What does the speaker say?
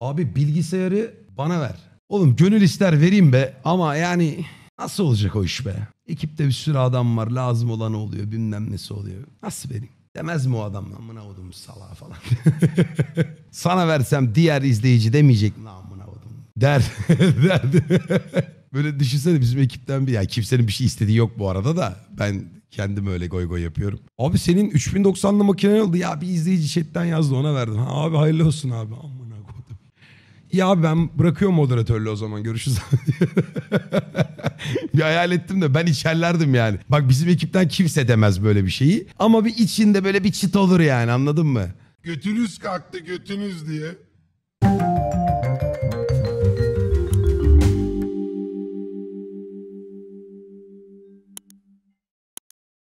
Abi bilgisayarı bana ver. Oğlum gönül ister vereyim be ama yani nasıl olacak o iş be? Ekipte bir sürü adam var lazım olan oluyor bilmem nesi oluyor. Nasıl vereyim? Demez mi o adam lan amına odum salağa falan. Sana versem diğer izleyici demeyecek lan Mına odum. Der. Derdi. Böyle düşünsene bizim ekipten bir ya yani kimsenin bir şey istediği yok bu arada da ben kendim öyle goy goy yapıyorum. Abi senin 3090'lı makinen oldu ya bir izleyici chatten yazdı ona verdim. Ha, abi hayırlı olsun abi. Ya abi ben bırakıyorum moderatörlüğü o zaman görüşürüz. bir hayal ettim de ben içerlerdim yani. Bak bizim ekipten kimse demez böyle bir şeyi. Ama bir içinde böyle bir çit olur yani anladın mı? Götünüz kalktı götünüz diye.